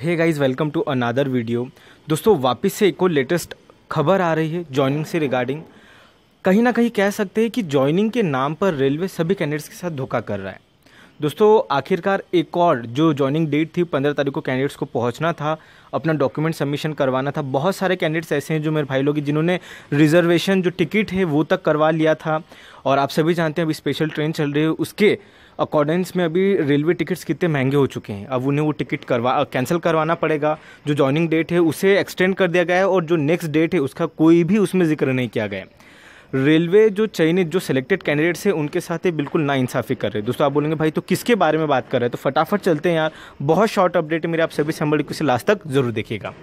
hey guys welcome to another video दोस्तों वापस से एक और लेटेस्ट खबर आ रही है जॉइनिंग से रिगार्डिंग कहीं ना कहीं कह सकते हैं कि जॉइनिंग के नाम पर रेलवे सभी कैंडिडेट्स के साथ धोखा कर रहा है दोस्तों आखिरकार एक और जो जॉइनिंग डेट थी पंद्रह तारीख को कैंडिडेट्स को पहुंचना था अपना डॉक्यूमेंट सबमिशन करवाना था बहुत सारे कैंडिडेट्स ऐसे हैं जो मेरे भाई लोग जिन्होंने रिजर्वेशन जो टिकट है वो तक करवा लिया था और आप सभी जानते हैं अभी स्पेशल ट्रेन चल रही है उसके अकॉर्डेंस में अभी रेलवे टिकट्स कितने महंगे हो चुके हैं अब उन्हें वो टिकट करवा कैंसिल करवाना पड़ेगा जो जॉइनिंग डेट है उसे एक्सटेंड कर दिया गया है और जो नेक्स्ट डेट है उसका कोई भी उसमें जिक्र नहीं किया गया रेलवे जो चयनित जो सिलेक्टेड कैंडिडेट्स हैं उनके साथ ये बिल्कुल ना इंसाफी कर रहे हैं दोस्तों आप बोलेंगे भाई तो किसके बारे में बात कर रहे हैं तो फटाफट चलते हैं यार बहुत शॉर्ट अपडेट है मेरे आप सभी संबंधित लास्ट तक जरूर देखिएगा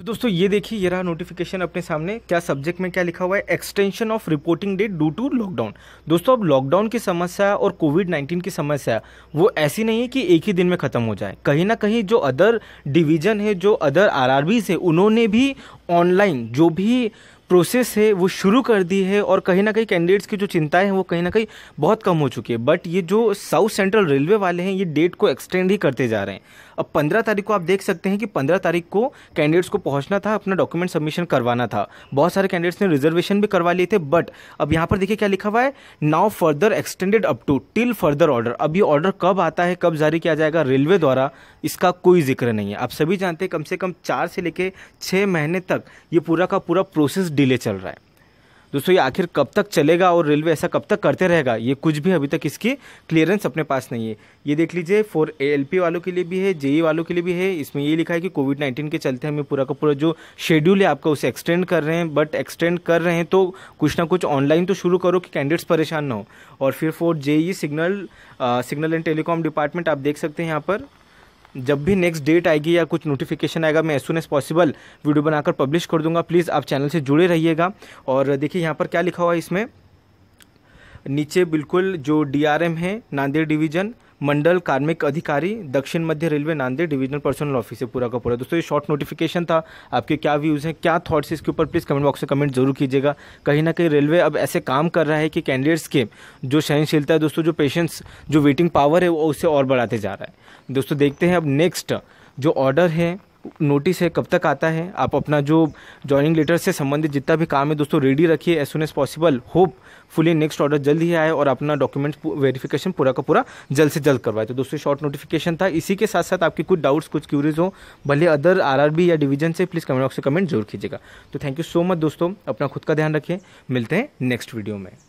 तो दोस्तों ये देखिए ये रहा नोटिफिकेशन अपने सामने क्या सब्जेक्ट में क्या लिखा हुआ है extension of reporting date due to lockdown दोस्तों अब लॉकडाउन की समस्या और कोविड 19 की समस्या वो ऐसी नहीं है कि एक ही दिन में ख़त्म हो जाए कहीं ना कहीं जो अदर डिवीजन है जो अदर आर है उन्होंने भी ऑनलाइन जो भी प्रोसेस है वो शुरू कर दी है और कहीं ना कहीं कैंडिडेट्स की जो चिंताएं हैं वो कहीं ना कहीं बहुत कम हो चुकी है बट ये जो साउथ सेंट्रल रेलवे वाले हैं ये डेट को एक्सटेंड ही करते जा रहे हैं अब पंद्रह तारीख को आप देख सकते हैं कि पंद्रह तारीख को कैंडिडेट्स को पहुंचना था अपना डॉक्यूमेंट सबमिशन करवाना था बहुत सारे कैंडिडेट्स ने रिजर्वेशन भी करवा लिए थे बट अब यहाँ पर देखिए क्या लिखा हुआ है now further extended up to till further order अब ये ऑर्डर कब आता है कब जारी किया जाएगा रेलवे द्वारा इसका कोई जिक्र नहीं है आप सभी जानते हैं कम से कम चार से लेकर छः महीने तक ये पूरा का पूरा प्रोसेस डिले चल रहा है दोस्तों ये आखिर कब तक चलेगा और रेलवे ऐसा कब तक करते रहेगा ये कुछ भी अभी तक इसकी क्लियरेंस अपने पास नहीं है ये देख लीजिए फोर एल वालों के लिए भी है जेई e वालों के लिए भी है इसमें ये लिखा है कि कोविड नाइन्टीन के चलते हमें पूरा का पूरा जो शेड्यूल है आपका उसे एक्सटेंड कर रहे हैं बट एक्सटेंड कर रहे हैं तो कुछ ना कुछ ऑनलाइन तो शुरू करो कि कैंडिडेट्स परेशान ना हो और फिर for JE signal signal and telecom department आप देख सकते हैं यहाँ पर जब भी नेक्स्ट डेट आएगी या कुछ नोटिफिकेशन आएगा मैं as soon as possible video बनाकर पब्लिश कर दूंगा प्लीज़ आप चैनल से जुड़े रहिएगा और देखिए यहाँ पर क्या लिखा हुआ है इसमें नीचे बिल्कुल जो डी है नांदेड़ डिवीज़न मंडल कार्मिक अधिकारी दक्षिण मध्य railway Nanded divisional personnel office है पूरा का पूरा दोस्तों ये शॉर्ट नोटिफिकेशन था आपके क्या व्यूज़ हैं क्या थॉट्स इसके ऊपर प्लीज़ कमेंट बॉक्स में कमेंट जरूर कीजिएगा कहीं ना कहीं रेलवे अब ऐसे काम कर रहा है कि कैंडिडेट्स के जो सहनशीलता है दोस्तों जो पेशेंस जो वेटिंग पावर है वो उसे और बढ़ाते जा रहा है दोस्तों देखते हैं अब नेक्स्ट जो ऑर्डर है नोटिस है कब तक आता है आप अपना जो जॉइनिंग लेटर से संबंधित जितना भी काम है दोस्तों रेडी रखिए as soon as possible hopefully next order जल्द ही आए और अपना डॉक्यूमेंट वेरिफिकेशन पूरा का पूरा जल्द से जल्द करवाए तो दोस्तों शॉर्ट नोटिफिकेशन था इसी के साथ साथ आपके कुछ डाउट्स कुछ क्यूरीज हो भले अदर आर या डिवीजन से प्लीज़ कमेंट बॉक्स से कमेंट जरूर कीजिएगा तो थैंक यू सो मच दोस्तों अपना खुद का ध्यान रखिए मिलते हैं नेक्स्ट वीडियो में